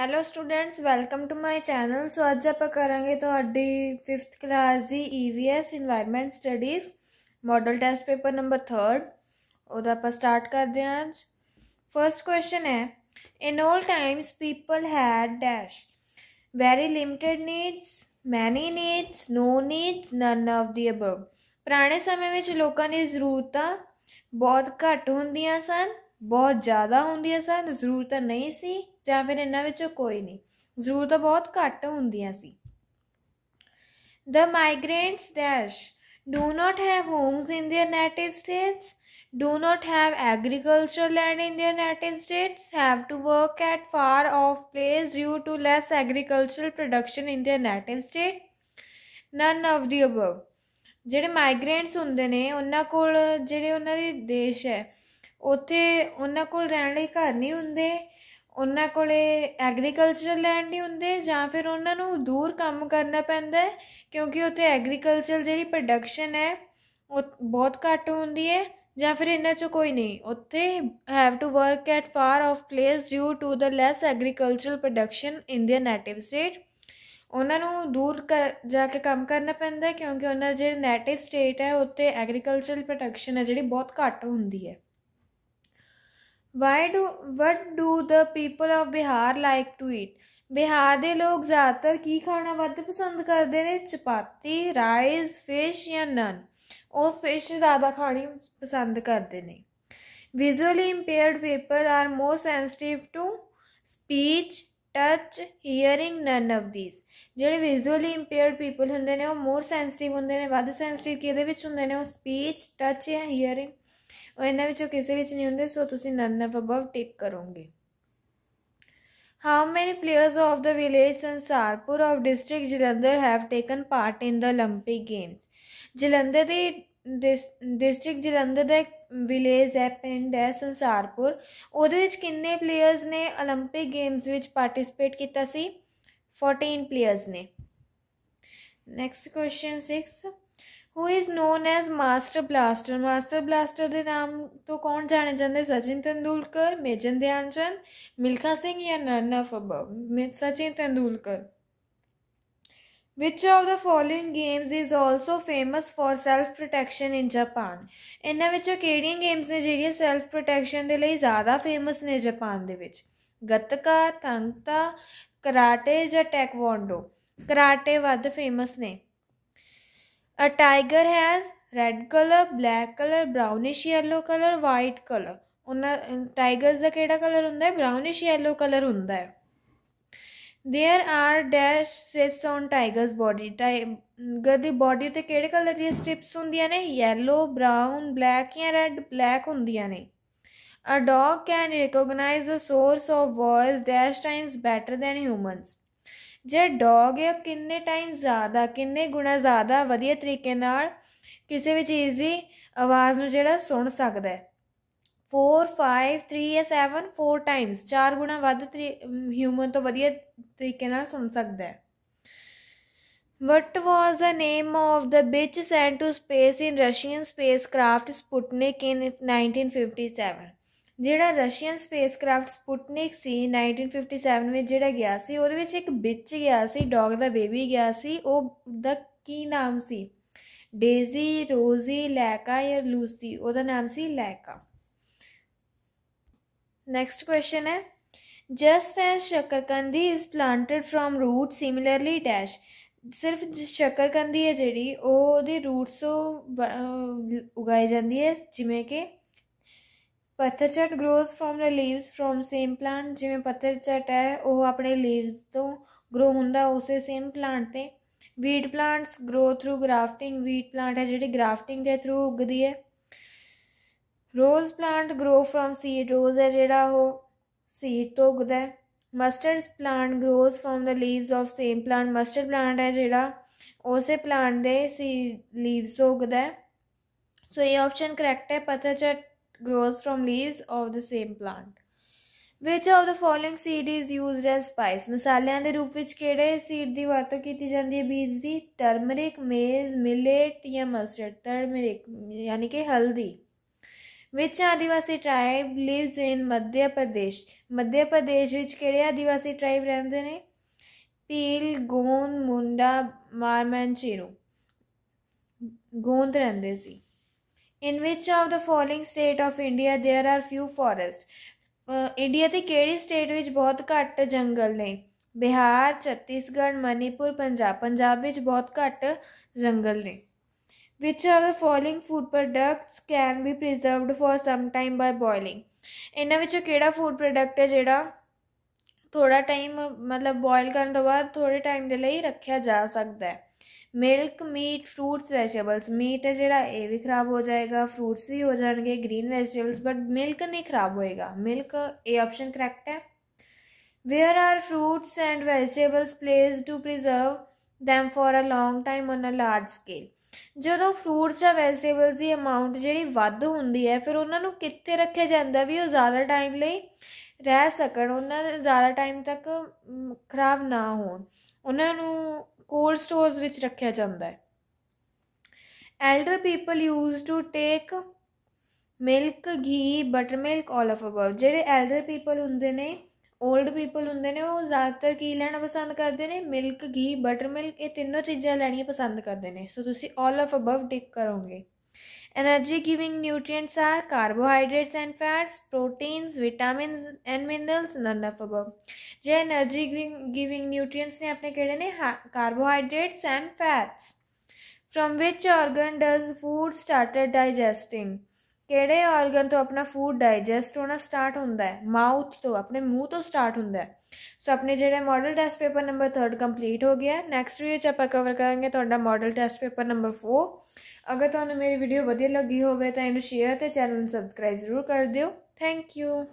Hello students welcome to my channel so ਅੱਜ ਆਪਾਂ ਕਰਾਂਗੇ ਤੁਹਾਡੀ 5th ਕਲਾਸ ਦੀ EVS environment studies model test paper number 3 ਉਹਦਾ ਆਪਾਂ ਸਟਾਰਟ ਕਰਦੇ ਹਾਂ ਅੱਜ ਫਰਸਟ ਕੁਐਸਚਨ ਹੈ in 올 times people had dash very limited needs many needs no needs none of the above ਪੁਰਾਣੇ ਸਮੇਂ ਵਿੱਚ ਲੋਕਾਂ ਦੀ ਜ਼ਰੂਰਤਾਂ ਬਹੁਤ ਘੱਟ ਹੁੰਦੀਆਂ ਸਨ ਬਹੁਤ ਜ਼ਿਆਦਾ ਹੁੰਦੀਆਂ ਸਨ ਜ਼ਰੂਰਤਾਂ ਨਹੀਂ ਸੀ ਜਾਂ ਫਿਰ ਇਹਨਾਂ ਵਿੱਚੋਂ ਕੋਈ ਨਹੀਂ ਜ਼ਰੂਰ ਤਾਂ ਬਹੁਤ ਘੱਟ ਹੁੰਦੀਆਂ ਸੀ the migrants dash do not have homes in their native states do not have agricultural land in their native states have to work at far off place due to less agricultural production in their native state none of the above ਜਿਹੜੇ migrants ਹੁੰਦੇ ਨੇ ਉਹਨਾਂ ਕੋਲ ਜਿਹੜੇ ਉਹਨਾਂ ਦੇ ਦੇਸ਼ ਹੈ ਉੱਥੇ ਉਹਨਾਂ ਕੋਲ ਰਹਿਣ ਲਈ ਘਰ ਨਹੀਂ ਹੁੰਦੇ ਉਹਨਾਂ ਕੋਲੇ ਐਗਰੀਕਲਚਰਲ ਲੈਂਡ ਨਹੀਂ ਹੁੰਦੇ ਜਾਂ ਫਿਰ ਉਹਨਾਂ ਨੂੰ ਦੂਰ ਕੰਮ ਕਰਨਾ ਪੈਂਦਾ ਕਿਉਂਕਿ ਉੱਥੇ ਐਗਰੀਕਲਚਰ ਜਿਹੜੀ ਪ੍ਰੋਡਕਸ਼ਨ ਹੈ ਉਹ ਬਹੁਤ ਘੱਟ ਹੁੰਦੀ ਹੈ ਜਾਂ ਫਿਰ ਇਹਨਾਂ ਚ ਕੋਈ ਨਹੀਂ ਉੱਥੇ have to work at far off place due to the less agricultural production in their native state ਉਹਨਾਂ ਨੂੰ ਦੂਰ ਜਾ ਕੇ ਕੰਮ ਕਰਨਾ ਪੈਂਦਾ ਕਿਉਂਕਿ ਉਹਨਾਂ ਜਿਹੜੇ ਨੇਟਿਵ ਸਟੇਟ ਹੈ ਉੱਥੇ ਐਗਰੀਕਲਚਰਲ ਪ੍ਰੋਡਕਸ਼ਨ ਹੈ ਜਿਹੜੀ ਬਹੁਤ ਘੱਟ ਹੁੰਦੀ ਹੈ why do what do the people of Bihar like to eat Bihar ਦੇ ਲੋਕ ਜ਼ਿਆਦਾਤਰ ਕੀ ਖਾਣਾ ਵੱਧ ਪਸੰਦ ਕਰਦੇ ਨੇ ਚਪਾਤੀ ਰਾਈਸ ਫਿਸ਼ ਜਾਂ ਨਨ ਉਹ ਫਿਸ਼ ਜ਼ਿਆਦਾ ਖਾਣੀ ਪਸੰਦ ਕਰਦੇ ਨੇ visually impaired people are more sensitive to speech touch hearing none of these ਜਿਹੜੇ ਵਿਜ਼ੂਅਲੀ ਇੰਪੇਅਰਡ ਪੀਪਲ ਹੁੰਦੇ ਨੇ ਉਹ ਮੋਰ ਸੈਂਸਿਟਿਵ ਹੁੰਦੇ ਨੇ ਵੱਧ ਸੈਂਸਿਟਿਵ ਕਿਹਦੇ ਵਿੱਚ ਹੁੰਦੇ ਨੇ ਉਹ ਸਪੀਚ ਟੱਚ ਜਾਂ ਹੀਅਰਿੰਗ ਔਰ ਇਹਨਾਂ ਵਿੱਚੋਂ ਕਿਸੇ ਵਿੱਚ ਨਹੀਂ ਹੁੰਦੇ ਸੋ ਤੁਸੀਂ ਨਨ ਆਫ ਅਬਵ ਟਿਕ ਕਰੋਗੇ how many players of the village Sansarpur of district Jalandhar have taken part in the 올림픽 games Jalandhar ਦੇ ਡਿਸਟ੍ਰਿਕਟ ਜਲੰਧਰ ਦਾ ਵਿਲੇਜ ਹੈ ਪਿੰਡ ਹੈ ਸੰਸਾਰਪੁਰ ਉਹਦੇ ਵਿੱਚ ਕਿੰਨੇ ਪਲੇਅਰਸ ਨੇ 올림픽 ਗੇਮਸ ਵਿੱਚ ਪਾਰਟਿਸਿਪੇਟ ਕੀਤਾ ਸੀ 14 ਪਲੇਅਰਸ ਨੇ next question 6 who is known as master blaster master blaster ਦੇ ਨਾਮ ਤੋਂ ਕੌਣ ਜਾਣੇ ਜਾਂਦੇ ਸਚਿਨ ਤੰਦੂਲਕਰ ਮੇਜਨ ਧਿਆਨਚੰਦ ਮਿਲਖਾ ਸਿੰਘ ਜਾਂ none of above Sachin Tendulkar which of the following games is also famous for self protection in Japan ਇਹਨਾਂ ਵਿੱਚੋਂ ਕਿਹੜੀਆਂ ਗੇਮਸ ਨੇ ਜਿਹੜੀਆਂ ਸੈਲਫ ਪ੍ਰੋਟੈਕਸ਼ਨ ਦੇ ਲਈ ਜ਼ਿਆਦਾ ਫੇਮਸ ਨੇ ਜਾਪਾਨ ਦੇ ਵਿੱਚ ਗੱਤਕਾ ਤੰਗਤਾ ਕਰਾਟੇ ਜਾਂ ਟੈਕਵਾਂਡੋ ਕਰਾਟੇ ਵੱਧ ਫੇਮਸ ਨੇ A tiger has red color, black color, brownish yellow color, white color. ਉਹਨਾਂ ਟਾਈਗਰਸ ਦਾ ਕਿਹੜਾ ਕਲਰ ਹੁੰਦਾ ਹੈ ਬ੍ਰਾਊਨਿਸ਼ yellow ਕਲਰ ਹੁੰਦਾ ਹੈ there are dash stripes on tigers body tiger ਦੀ ਬੋਡੀ ਤੇ ਕਿਹੜੇ ਕਲਰ ਦੀਆਂ ਸਟ੍ਰਿਪਸ ਹੁੰਦੀਆਂ ਨੇ yellow brown black ਜਾਂ red black ਹੁੰਦੀਆਂ ਨੇ A dog can recognize the source of voice dash times better than humans. ਜੇ ਡੌਗ ਹੈ ਕਿੰਨੇ ਟਾਈਮ ਜ਼ਿਆਦਾ ਕਿੰਨੇ ਗੁਣਾ ਜ਼ਿਆਦਾ ਵਧੀਆ ਤਰੀਕੇ ਨਾਲ ਕਿਸੇ ਵੀ ਚੀਜ਼ ਦੀ ਆਵਾਜ਼ ਨੂੰ ਜਿਹੜਾ ਸੁਣ ਸਕਦਾ ਹੈ 4 5 3 ਜਾਂ 7 4 ਟਾਈਮਸ 4 ਗੁਣਾ ਵੱਧ ਹਿਊਮਨ ਤੋਂ ਵਧੀਆ ਤਰੀਕੇ ਨਾਲ ਸੁਣ ਸਕਦਾ ਹੈ what was the name of the bitch sent space in Russian spacecraft Sputnik in 1957? ਜਿਹੜਾ ਰਸ਼ੀਅਨ ਸਪੇਸ ਕ੍ਰਾਫਟ ਸਪੁਟਨਿਕ ਸੀ 1957 ਵਿੱਚ ਜਿਹੜਾ ਗਿਆ ਸੀ ਉਹਦੇ ਵਿੱਚ ਇੱਕ ਵਿੱਚ ਗਿਆ ਸੀ ਡੌਗ ਦਾ ਬੇਬੀ ਗਿਆ ਸੀ ਉਹ ਦਾ ਕੀ ਨਾਮ ਸੀ ਡੇਜ਼ੀ ਰੋਜ਼ੀ ਲੈਕਾ ਜਾਂ ਲੂਸੀ ਉਹਦਾ ਨਾਮ ਸੀ ਲੈਕਾ ਨੈਕਸਟ ਕੁਐਸਚਨ ਹੈ ਜਸਟ ਐਸ ਸ਼ਕਰਕੰਦੀ is planted from root similarly dash ਸਿਰਫ ਸ਼ਕਰਕੰਦੀ ਹੈ ਜਿਹੜੀ ਉਹ ਉਹਦੇ ਰੂਟਸ ਉਗਾਈ ਜਾਂਦੀ ਹੈ ਜਿਵੇਂ ਕਿ ਪੱਥਰਚੱਟ grows from the leaves from same plant ਜਿਵੇਂ ਪੱਥਰਚੱਟ ਹੈ ਉਹ ਆਪਣੇ ਲੀਵਸ ਤੋਂ ਗਰੋ ਹੁੰਦਾ ਉਸੇ ਸੇਮ ਪਲਾਂਟ ਤੇ wheat plants grow through grafting wheat plant ਹੈ ਜਿਹੜੀ ਗ੍ਰਾਫਟਿੰਗ ਦੇ ਥਰੂ ਉੱਗਦੀ ਹੈ rose plant grow from seed rose ਹੈ ਜਿਹੜਾ ਉਹ ਸੀਡ ਤੋਂ ਉੱਗਦਾ ਹੈ mustard plant grows from the leaves of same plant mustard plant ਹੈ ਜਿਹੜਾ ਉਸੇ ਪਲਾਂਟ ਦੇ ਸੀ ਲੀਵਸ ਉੱਗਦਾ ਹੈ ਸੋ ਇਹ ਆਪਸ਼ਨ ਕਰੈਕਟ ਹੈ ਪੱਥਰਚੱਟ grows from leaves of the same plant which of the following seed is used as spice ਮਸਾਲਿਆਂ ਦੇ ਰੂਪ ਵਿੱਚ ਕਿਹੜੇ ਸੀਡ ਦੀ ਵਰਤੋਂ ਕੀਤੀ ਜਾਂਦੀ ਹੈ ਬੀਜ ਦੀ ਟਰਮਰਿਕ ਮੇਜ਼ ਮਿਲੇਟ ਜਾਂ ਮਸਟਰਡ ਟਰਮਰਿਕ ਯਾਨੀ ਕਿ ਹਲਦੀ which adivasi tribe lives in Madhya Pradesh Madhya Pradesh ਵਿੱਚ ਕਿਹੜੇ ਆਦੀਵਾਸੀ ਟ੍ਰਾਈਬ ਰਹਿੰਦੇ ਨੇ ਪੀਲ ਗੋਂਦ ਮੁੰਡਾ ਮਾਰਮਨ ਚੀਰੂ ਗੋਂਦ ਰਹਿੰਦੇ ਸੀ In which of the following state of India there are few forests? India ਦੇ ਕਿਹੜੇ ਸਟੇਟ ਵਿੱਚ ਬਹੁਤ ਘੱਟ ਜੰਗਲ ਨੇ ਬਿਹਾਰ ਛੱਤੀਸਗੜ੍ਹ ਮਨੀਪੁਰ ਪੰਜਾਬ ਪੰਜਾਬ ਵਿੱਚ ਬਹੁਤ ਘੱਟ ਜੰਗਲ ਨੇ which of the following food products can be preserved for some time by boiling ਇਹਨਾਂ ਵਿੱਚੋਂ ਕਿਹੜਾ ਫੂਡ ਪ੍ਰੋਡਕਟ ਹੈ ਜਿਹੜਾ ਥੋੜਾ ਟਾਈਮ ਮਤਲਬ ਬੋਇਲ ਕਰਨ ਤੋਂ ਬਾਅਦ ਥੋੜੇ ਟਾਈਮ ਦੇ ਲਈ ਰੱਖਿਆ ਜਾ ਸਕਦਾ ਹੈ milk meat fruits vegetables meat ਹੈ ਜਿਹੜਾ ਇਹ ਵੀ ਖਰਾਬ ਹੋ ਜਾਏਗਾ ਫਰੂਟਸ ਵੀ ਹੋ ਜਾਣਗੇ ਗ੍ਰੀਨ ਵੈਜੀਟੇਬਲਸ ਬਟ ਮਿਲਕ ਨਹੀਂ ਖਰਾਬ ਹੋਏਗਾ ਮਿਲਕ ਇਹ ਆਪਸ਼ਨ ਕਰੈਕਟ ਹੈ where are fruits and vegetables placed to preserve them for a long time on a large scale ਜਦੋਂ ਫਰੂਟਸ ਜਾਂ ਵੈਜੀਟੇਬਲਸ ਦੀ ਅਮਾਉਂਟ ਜਿਹੜੀ ਵੱਧ ਹੁੰਦੀ ਹੈ ਫਿਰ ਉਹਨਾਂ ਨੂੰ ਕਿੱਥੇ ਰੱਖਿਆ ਜਾਂਦਾ ਵੀ ਉਹ ਜ਼ਿਆਦਾ ਟਾਈਮ ਲਈ ਰਹਿ ਸਕਣ ਉਹਨਾਂ ਜ਼ਿਆਦਾ ਟਾਈਮ ਤੱਕ ਖਰਾਬ ਨਾ ਹੋਣ ਉਹਨਾਂ ਨੂੰ ਕੋਲਡ ਸਟੋਰਸ ਵਿੱਚ ਰੱਖਿਆ ਜਾਂਦਾ ਹੈ elder people use to take milk ghee buttermilk all of above ਜਿਹੜੇ ਐਲਡਰ ਪੀਪਲ ਹੁੰਦੇ ਨੇ 올ਡ ਪੀਪਲ ਹੁੰਦੇ ਨੇ ਉਹ ਜ਼ਿਆਦਾਤਰ ਕੀ ਲੈਣਾ ਪਸੰਦ ਕਰਦੇ ਨੇ ਮਿਲਕ ਘੀ ਬਟਰ ਮਿਲਕ ਇਹ ਤਿੰਨੋਂ ਚੀਜ਼ਾਂ ਲੈਣੀਆਂ ਪਸੰਦ ਕਰਦੇ ਨੇ ਸੋ ਤੁਸੀਂ ਆਲ ਆਫ ਅਬਵ ਟਿਕ ਕਰੋਗੇ Energy giving nutrients are carbohydrates and fats, proteins, vitamins and minerals, none of above. J energy giving, giving nutrients ने अपने केड़े ने carbohydrates and fats. From which organ does food started digesting? ਕਿਹੜੇ organ ਤੋਂ ਆਪਣਾ food digest ਹੋਣਾ start ਹੁੰਦਾ ਹੈ ਮਾਊਥ ਤੋਂ ਆਪਣੇ ਮੂੰਹ ਤੋਂ ਸਟਾਰਟ ਹੁੰਦਾ ਹੈ ਸੋ ਆਪਣੇ ਜਿਹੜੇ model test paper number 3 complete ਹੋ ਗਿਆ ਨੈਕਸਟ ਵੀਡੀਓ 'ਚ ਆਪਾਂ ਕਵਰ ਕਰਾਂਗੇ ਤੁਹਾਡਾ ਮਾਡਲ ਟੈਸਟ ਪੇਪਰ ਨੰਬਰ 4 ਅਗਰ ਤੁਹਾਨੂੰ ਮੇਰੀ ਵੀਡੀਓ ਵਧੀਆ ਲੱਗੀ ਹੋਵੇ ਤਾਂ ਇਹਨੂੰ ਸ਼ੇਅਰ ਤੇ ਚੈਨਲ ਨੂੰ ਸਬਸਕ੍ਰਾਈਬ ਜ਼ਰੂਰ ਕਰ ਦਿਓ ਥੈਂਕ ਯੂ